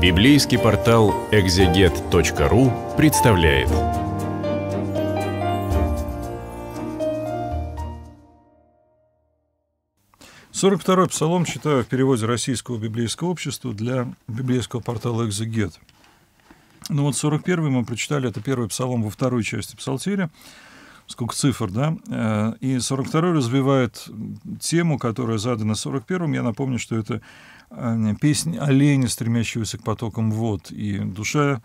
Библейский портал экзегет.ру представляет. Сорок второй псалом читаю в переводе Российского библейского общества для библейского портала «Экзегет». Ну вот 41 мы прочитали, это первый псалом во второй части псалтиря сколько цифр, да, э, и 42-й развивает тему, которая задана 41-м. Я напомню, что это э, песня оленя, стремящегося к потокам вод, и душа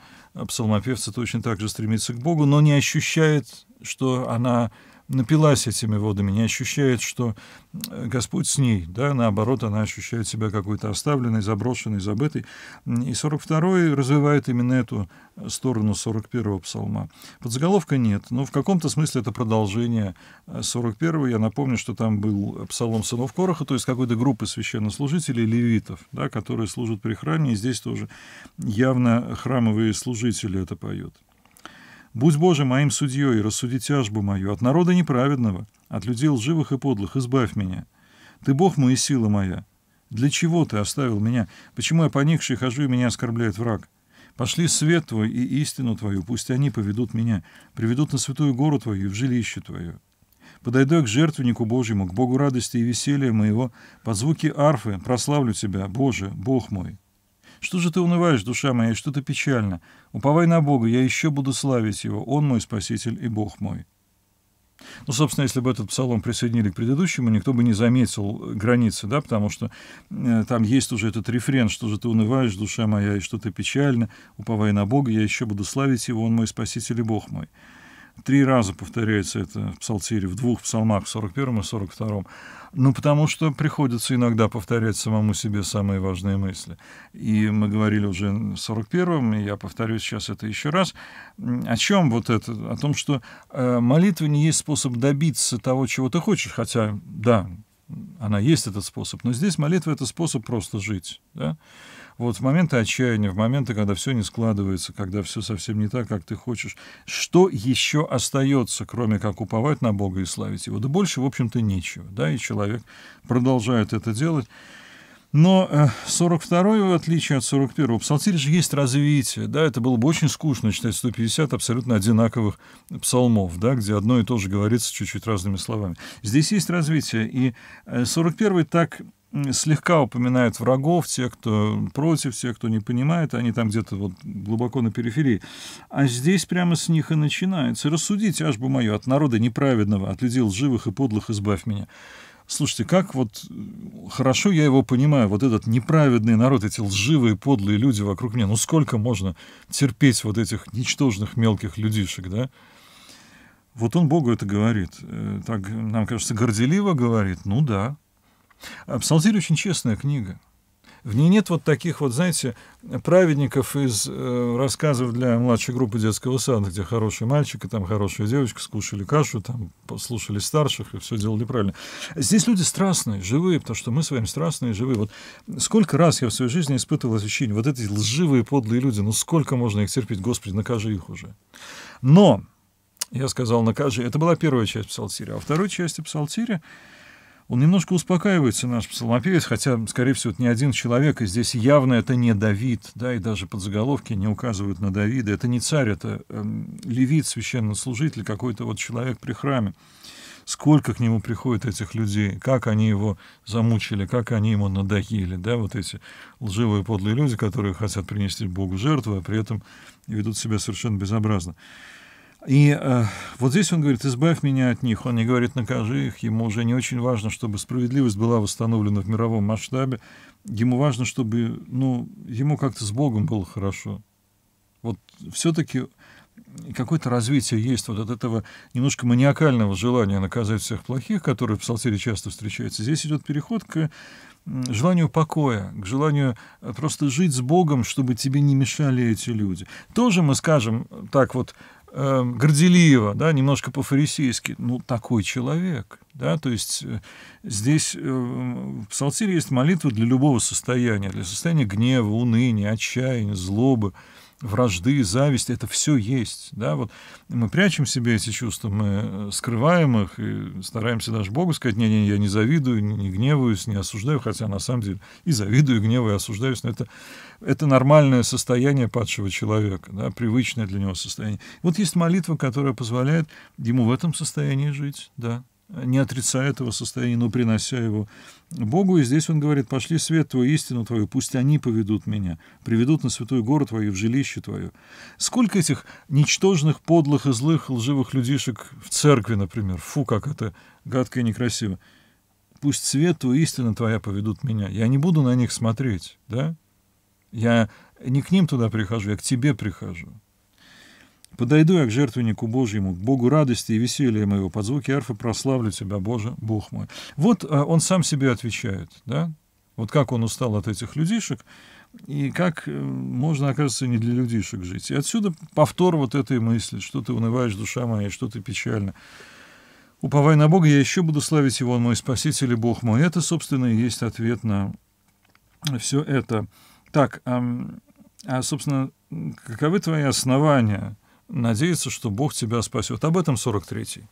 псалмопевца точно так же стремится к Богу, но не ощущает, что она напилась этими водами, не ощущает, что э, Господь с ней, да, наоборот, она ощущает себя какой-то оставленной, заброшенной, забытой. И 42-й развивает именно эту сторону 41-го псалма. Подзаголовка нет, но в каком-то смысле это продолжение 41-го. Э, Я напомню, что там был псалом сынов Короха, то есть какой-то группы священнослужителей, левитов, да, которые служат при храме, и здесь тоже явно храмовые служители это поют. Будь Боже моим судьей, рассуди тяжбу мою, от народа неправедного, от людей лживых и подлых, избавь меня. Ты Бог мой и сила моя. Для чего ты оставил меня? Почему я поникший хожу, и меня оскорбляет враг? Пошли свет твой и истину твою, пусть они поведут меня, приведут на святую гору твою и в жилище твое. Подойду я к жертвеннику Божьему, к Богу радости и веселья моего, под звуки арфы прославлю тебя, Боже, Бог мой. Что же ты унываешь, душа моя, что-то печально? Уповай на Бога, я еще буду славить Его. Он мой Спаситель и Бог мой». Ну, собственно, если бы этот псалом присоединили к предыдущему, никто бы не заметил границы, да, потому что э, там есть уже этот рефрен, что же ты унываешь, душа моя, и что ты печально, уповая на Бога, я еще буду славить Его, Он мой Спаситель и Бог мой. Три раза повторяется это в Псалтире, в двух псалмах, в 41 и 42. Ну, потому что приходится иногда повторять самому себе самые важные мысли. И мы говорили уже в 41-м, и я повторю сейчас это еще раз. О чем вот это? О том, что э, молитва не есть способ добиться того, чего ты хочешь, хотя, да, она есть этот способ. Но здесь молитва — это способ просто жить. Да? Вот в моменты отчаяния, в моменты, когда все не складывается, когда все совсем не так, как ты хочешь, что еще остается, кроме как уповать на Бога и славить Его? Да больше, в общем-то, нечего. Да? И человек продолжает это делать. Но 42-й, э, в отличие от 41-го, псалтирь же есть развитие. Да, это было бы очень скучно читать 150 абсолютно одинаковых псалмов, да, где одно и то же говорится чуть-чуть разными словами. Здесь есть развитие, и 41-й э, так слегка упоминает врагов, тех, кто против, тех, кто не понимает, они там где-то вот глубоко на периферии. А здесь прямо с них и начинается. «Рассудите, аж бы мое, от народа неправедного, от людей лживых и подлых избавь меня». Слушайте, как вот э, хорошо я его понимаю, вот этот неправедный народ, эти лживые, подлые люди вокруг меня, ну сколько можно терпеть вот этих ничтожных мелких людишек, да? Вот он Богу это говорит. Э, так, нам кажется, горделиво говорит. Ну да. А Псалтирь очень честная книга. В ней нет вот таких вот, знаете, праведников из э, рассказов для младшей группы детского сада, где хороший мальчик и там хорошая девочка скушали кашу, там послушали старших и все делали правильно. Здесь люди страстные, живые, потому что мы с вами страстные, живые. Вот сколько раз я в своей жизни испытывал ощущение, вот эти лживые, подлые люди, ну сколько можно их терпеть, Господи, накажи их уже. Но я сказал, накажи. Это была первая часть Псалтири. А второй части Псалтири он немножко успокаивается, наш псалмопевец, хотя, скорее всего, это не один человек, и здесь явно это не Давид, да, и даже подзаголовки не указывают на Давида. Это не царь, это э, левит, священнослужитель, какой-то вот человек при храме. Сколько к нему приходит этих людей, как они его замучили, как они ему надоели, да, вот эти лживые подлые люди, которые хотят принести Богу жертву, а при этом ведут себя совершенно безобразно. И э, вот здесь он говорит, избавь меня от них. Он не говорит, накажи их. Ему уже не очень важно, чтобы справедливость была восстановлена в мировом масштабе. Ему важно, чтобы, ну, ему как-то с Богом было хорошо. Вот все-таки какое-то развитие есть вот от этого немножко маниакального желания наказать всех плохих, которое в псалтире часто встречается. Здесь идет переход к желанию покоя, к желанию э, просто жить с Богом, чтобы тебе не мешали эти люди. Тоже мы скажем так вот э, горделиво, да, немножко по-фарисейски. Ну, такой человек. Да? То есть э, здесь э, в псалтире есть молитва для любого состояния, для состояния гнева, уныния, отчаяния, злобы вражды, зависть, это все есть. Да? Вот мы прячем себе эти чувства, мы э, скрываем их и стараемся даже Богу сказать, не-не, я не завидую, не гневаюсь, не осуждаю, хотя на самом деле и завидую, и гневаю, и осуждаюсь, но это, это нормальное состояние падшего человека, да? привычное для него состояние. Вот есть молитва, которая позволяет ему в этом состоянии жить, да не отрицая этого состояния, но принося его Богу. И здесь он говорит, пошли свет твой, истину твою, пусть они поведут меня, приведут на святую гору твою, в жилище твое. Сколько этих ничтожных, подлых и злых, лживых людишек в церкви, например. Фу, как это гадко и некрасиво. Пусть свет твой, истина твоя поведут меня. Я не буду на них смотреть, да? Я не к ним туда прихожу, я к тебе прихожу. Подойду я к жертвеннику Божьему, к Богу радости и веселья моего, под звуки арфы прославлю тебя, Боже, Бог мой. Вот а, он сам себе отвечает, да? Вот как он устал от этих людишек, и как э, можно, оказывается, не для людишек жить. И отсюда повтор вот этой мысли, что ты унываешь, душа моя, что ты печально. Уповай на Бога, я еще буду славить Его, Он мой Спаситель и Бог мой. Это, собственно, и есть ответ на все это. Так, а, а собственно, каковы твои основания – надеяться, что Бог тебя спасет. Об этом 43-й.